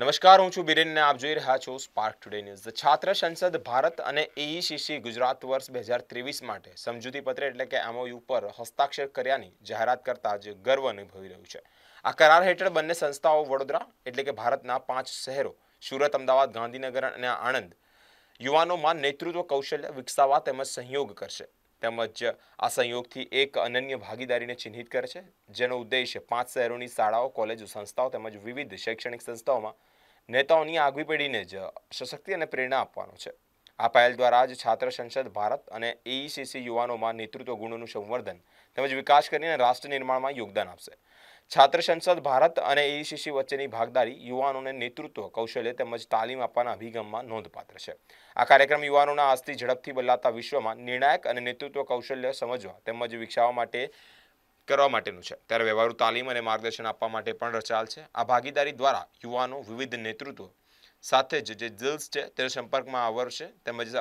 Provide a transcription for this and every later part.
નમસ્કાર હું છું બિરેન આપ જોઈ રહ્યા છો સ્પાર્ક ટુડે ન્યૂઝ છાત્ર સંસદ ભારત અને એઈસીસી e ગુજરાત વર્ષ બે હજાર ત્રેવીસ માટે સમજૂતીપત્ર એટલે કે એમઓયુ પર હસ્તાક્ષર કર્યાની જાહેરાત કરતા જ ગર્વ અનુભવી રહ્યું છે આ કરાર હેઠળ બંને સંસ્થાઓ વડોદરા એટલે કે ભારતના પાંચ શહેરો સુરત અમદાવાદ ગાંધીનગર અને આણંદ યુવાનોમાં નેતૃત્વ કૌશલ્ય વિકસાવવા તેમજ સહયોગ કરશે તેમજ આ સંયોગથી એક અનન્ય ભાગીદારીને ચિહ્નિત કરે છે જેનો ઉદ્દેશ્ય પાંચ શહેરોની શાળાઓ કોલેજો સંસ્થાઓ તેમજ વિવિધ શૈક્ષણિક સંસ્થાઓમાં નેતાઓની આગવી પેઢીને જ સશક્તિ અને પ્રેરણા આપવાનો છે આ પહેલ દ્વારા આજ છાત્ર સંસદ ભારત અને એઈસીસી e યુવાનોમાં નેતૃત્વ ગુણોનું સંવર્ધન તેમજ વિકાસ કરીને રાષ્ટ્ર નિર્માણમાં યોગદાન આપશે છાત્ર સંસદ ભારત અને એઆઈસીસી વચ્ચેની ભાગદારી યુવાનોને નેતૃત્વ કૌશલ્ય તેમજ તાલીમ આપવાના અભિગમમાં નોંધપાત્ર છે આ કાર્યક્રમ યુવાનોના આજથી ઝડપથી બદલાતા વિશ્વમાં નિર્ણાયક અને નેતૃત્વ કૌશલ્ય સમજવા તેમજ વિકસાવવા માટે કરવા માટેનું છે ત્યારે વ્યવહારુ તાલીમ અને માર્ગદર્શન આપવા માટે પણ રચાયેલ છે આ ભાગીદારી દ્વારા યુવાનો વિવિધ નેતૃત્વ સાથે જ જે દિલ્સ છે તે સંપર્કમાં આવશે તેમજ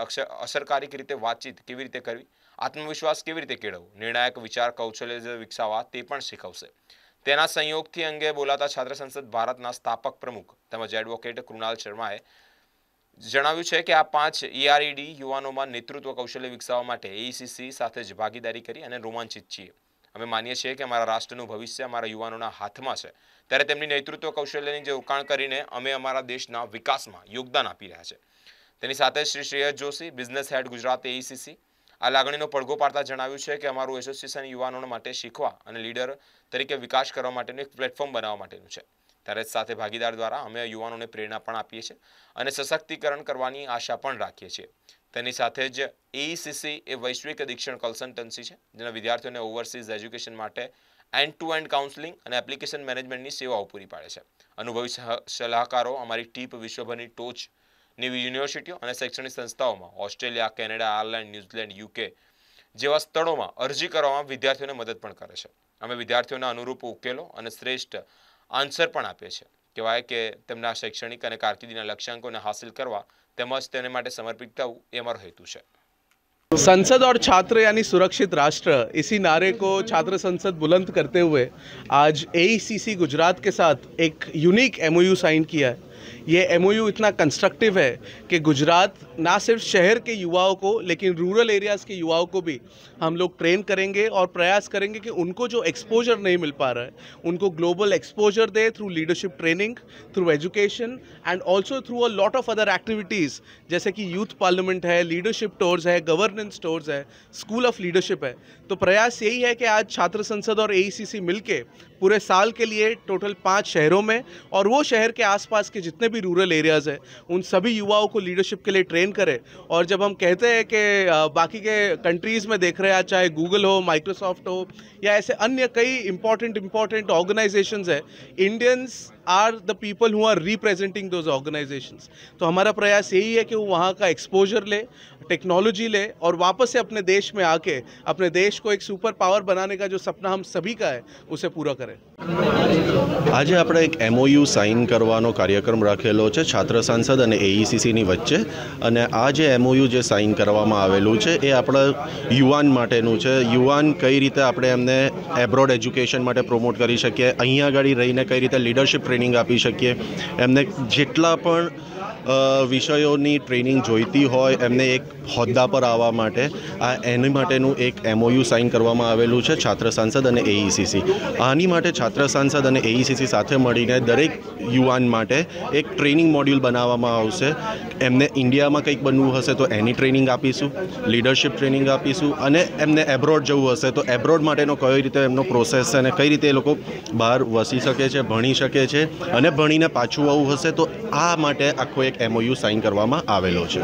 અસરકારક રીતે વાતચીત કેવી રીતે કરવી આત્મવિશ્વાસ કેવી રીતે કેળવવો નિર્ણાયક વિચાર કૌશલ્ય વિકસાવવા તે પણ શીખવશે તેના સંયોગથી અંગે બોલાતા છાત્ર સંસદ ભારતના સ્થાપક પ્રમુખ તેમજ એડવોકેટ કૃણાલ શર્માએ જણાવ્યું છે કે આ પાંચ ઈઆરઈડી e e યુવાનોમાં નેતૃત્વ કૌશલ્ય વિકસાવવા માટે એઈસીસી e સાથે જ ભાગીદારી કરી અને રોમાંચિત છીએ અમે માનીએ છીએ કે અમારા રાષ્ટ્રનું ભવિષ્ય અમારા યુવાનોના હાથમાં છે ત્યારે તેમની નેતૃત્વ કૌશલ્યની જે ઉકાણ કરીને અમે અમારા દેશના વિકાસમાં યોગદાન આપી રહ્યા છે તેની સાથે Shri Shreyas Joshi business head Gujarat AECC આ લાગણીનો પડઘો પાડતા જણાવ્યું છે કે અમારું એસોસિએશન યુવાનો માટે શીખવા અને લીડર તરીકે વિકાસ કરવા માટેનું એક પ્લેટફોર્મ બનાવવા માટેનું છે ત્યારે સાથે ભાગીદાર દ્વારા અમે યુવાનોને પ્રેરણા પણ આપીએ છીએ અને સશક્તિકરણ કરવાની આશા પણ રાખીએ છીએ તેની સાથે જ એઈસીસી e એ વૈશ્વિક શિક્ષણ કન્સલ્ટન્સી છે જેના વિદ્યાર્થીઓને ઓવરસીઝ એજ્યુકેશન માટે એન્ડ ટુ એન્ડ કાઉન્સેલિંગ અને એપ્લિકેશન મેનેજમેન્ટની સેવાઓ પૂરી પાડે છે અનુભવી સલાહકારો અમારી ટીપ વિશ્વભરની ટોચ નેવી યુનિવર્સિટીઓ અને શૈક્ષણિક સંસ્થાઓમાં Australia Canada Ireland New Zealand UK જેવા સ્થળોમાં અરજી કરવામાં વિદ્યાર્થીઓને મદદ પણ કરે છે અમે વિદ્યાર્થીઓના અનુરૂપ ઉકેલો અને શ્રેષ્ઠ આન્સર પણ આપીએ છીએ કહેવાય કે તેમના શૈક્ષણિક અને કારકિર્દીના લક્ષ્યાંકોને હાંસિલ કરવા તેમજ તેને માટે સમર્પિત થવું એ અમારો હેતુ છે संसद और छात्र यानी सुरक्षित राष्ट्र इसी नारे को छात्र संसद बुलंद करते हुए आज एईसीसी गुजरात के साथ एक यूनिक एमओयू साइन સાઇન है ये एम इतना कंस्ट्रक्टिव है कि गुजरात ना सिर्फ शहर के युवाओं को लेकिन रूरल एरियाज़ के युवाओं को भी हम लोग ट्रेन करेंगे और प्रयास करेंगे कि उनको जो एक्सपोजर नहीं मिल पा रहा है उनको ग्लोबल एक्सपोजर दे through leadership training through education and also through a lot of other activities जैसे कि यूथ पार्लियामेंट है लीडरशिप टोर्स है गवर्नेंस टोर्स है स्कूल ऑफ लीडरशिप है तो प्रयास यही है कि आज छात्र संसद और ए e मिलके पूरे साल के लिए टोटल पाँच शहरों में और वो शहर के आसपास के जितने भी रूरल एरियाज़ हैं उन सभी युवाओं को लीडरशिप के लिए ट्रेन करें और जब हम कहते हैं कि बाकी के कंट्रीज़ में देख रहे हैं चाहे गूगल हो माइक्रोसॉफ्ट हो या ऐसे अन्य कई इंपॉर्टेंट इंपॉर्टेंट ऑर्गेनाइजेशंस है Indians are the people who are representing those organization तो हमारा प्रयास यही है कि वो वहाँ का एक्सपोजर ले टेक्नोलॉजी ले और वापस से अपने देश में आके अपने देश को एक सुपर पावर बनाने का जो सपना हम सभी का है उसे पूरा करें તમારે આજે આપણે એક એમઓયુ સાઇન કરવાનો કાર્યક્રમ રાખેલો છે છાત્ર સાંસદ અને એઈસીસીની e વચ્ચે અને આ જે એમઓયુ જે સાઇન કરવામાં આવેલું છે એ આપણા યુવાન માટેનું છે યુવાન કઈ રીતે આપણે એમને એબ્રોડ એજ્યુકેશન માટે પ્રમોટ કરી શકીએ અહીંયા આગળ રહીને કઈ રીતે લીડરશિપ ટ્રેનિંગ આપી શકીએ એમને જેટલા પણ વિષયોની ટ્રેનિંગ જોઈતી હોય એમને એક હોદ્દા પર આવવા માટે આ એની માટેનું એક એમઓયુ સાઇન કરવામાં આવેલું છે છાત્ર સાંસદ અને એઈસીસી e આની માટે છાત્ર સાંસદ અને એઈસીસી e સાથે મળીને દરેક યુવાન માટે એક ટ્રેનિંગ મોડ્યુલ બનાવવામાં આવશે એમને ઇન્ડિયામાં કંઈક બનવું હશે તો એની ટ્રેનિંગ આપીશું લીડરશિપ ટ્રેનિંગ આપીશું અને એમને એબ્રોડ જવું હશે તો એબ્રોડ માટેનો કઈ રીતે એમનો પ્રોસેસ છે અને કઈ રીતે એ લોકો બહાર વસી શકે છે ભણી શકે છે અને ભણીને પાછું આવવું હશે તો આ માટે આખો એક એક એમઓયુ સાઇન કરવામાં આવેલો છે